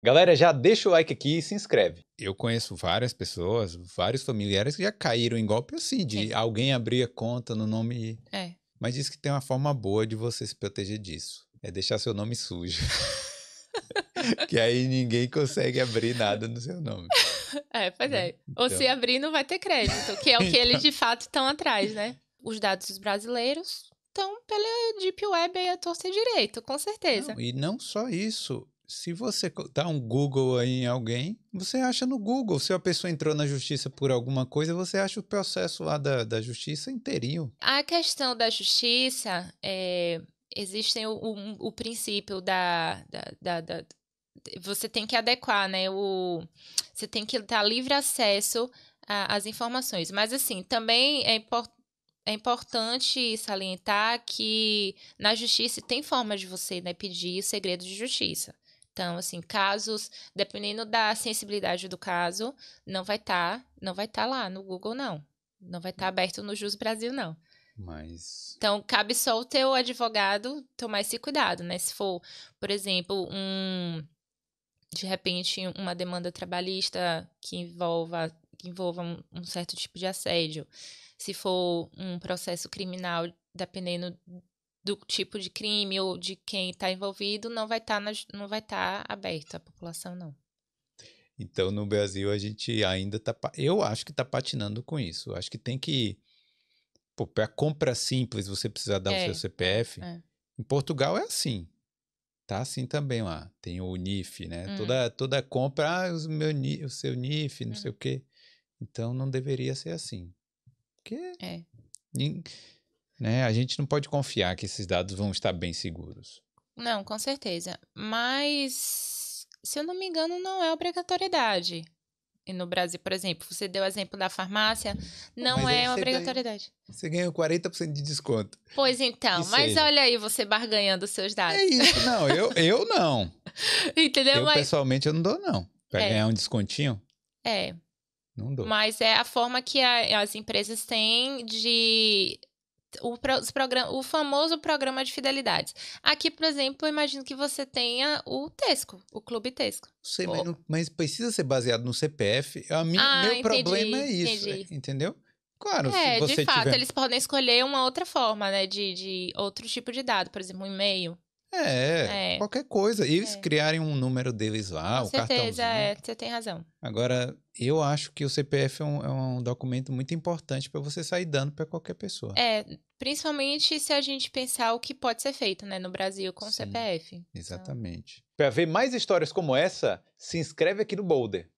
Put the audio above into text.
Galera, já deixa o like aqui e se inscreve. Eu conheço várias pessoas, vários familiares que já caíram em golpe assim, de é. alguém abrir a conta no nome. É. Mas diz que tem uma forma boa de você se proteger disso. É deixar seu nome sujo. que aí ninguém consegue abrir nada no seu nome. É, pois né? é. Então... Ou se então. abrir, não vai ter crédito, que é o que então... eles de fato estão atrás, né? Os dados dos brasileiros estão pela Deep Web aí a torcer direito, com certeza. Não, e não só isso se você dá um Google aí em alguém, você acha no Google. Se a pessoa entrou na justiça por alguma coisa, você acha o processo lá da, da justiça inteirinho. A questão da justiça, é, existem o, o, o princípio da, da, da, Você tem que adequar, né? O, você tem que estar livre acesso às informações. Mas, assim, também é importante é importante salientar que na justiça tem forma de você né, pedir o segredo de justiça. Então, assim, casos, dependendo da sensibilidade do caso, não vai estar, tá, não vai estar tá lá no Google não. Não vai estar tá hum. aberto no Jus Brasil não. Mas... Então, cabe só o teu advogado tomar esse cuidado, né? Se for, por exemplo, um de repente uma demanda trabalhista que envolva que envolva um, um certo tipo de assédio, se for um processo criminal, dependendo do tipo de crime ou de quem está envolvido não vai tá estar tá aberta à população, não. Então, no Brasil, a gente ainda está. Eu acho que está patinando com isso. Acho que tem que. Para compra simples, você precisa dar é, o seu CPF. É. Em Portugal é assim. Tá assim também lá. Tem o NIF, né? Hum. Toda, toda compra, ah, o, meu, o seu NIF, não hum. sei o quê. Então, não deveria ser assim. Porque. É. Ninguém né? A gente não pode confiar que esses dados vão estar bem seguros. Não, com certeza. Mas, se eu não me engano, não é obrigatoriedade. E no Brasil, por exemplo, você deu o exemplo da farmácia, não mas é obrigatoriedade. Ganha, você ganhou 40% de desconto. Pois então, que mas seja. olha aí você barganhando seus dados. É isso, não, eu, eu não. Entendeu? Eu, mas... pessoalmente, eu não dou, não. Para é. ganhar um descontinho? É. Não dou. Mas é a forma que a, as empresas têm de o, os programa o famoso programa de fidelidades. Aqui, por exemplo, eu imagino que você tenha o Tesco, o Clube Tesco. Sei, mas, não, mas, precisa ser baseado no CPF. É a minha, ah, meu entendi, problema é isso, entendi. É, entendeu? Claro, é, se você de fato, tiver... eles podem escolher uma outra forma, né, de, de outro tipo de dado, por exemplo, um e-mail. É, é, qualquer coisa. E eles é. criarem um número deles lá, Com o certeza, cartãozinho. é, você tem razão. Agora, eu acho que o CPF é um, é um documento muito importante para você sair dando para qualquer pessoa. É, principalmente se a gente pensar o que pode ser feito né, no Brasil com Sim, o então. CPF. Exatamente. Então... Para ver mais histórias como essa, se inscreve aqui no Boulder.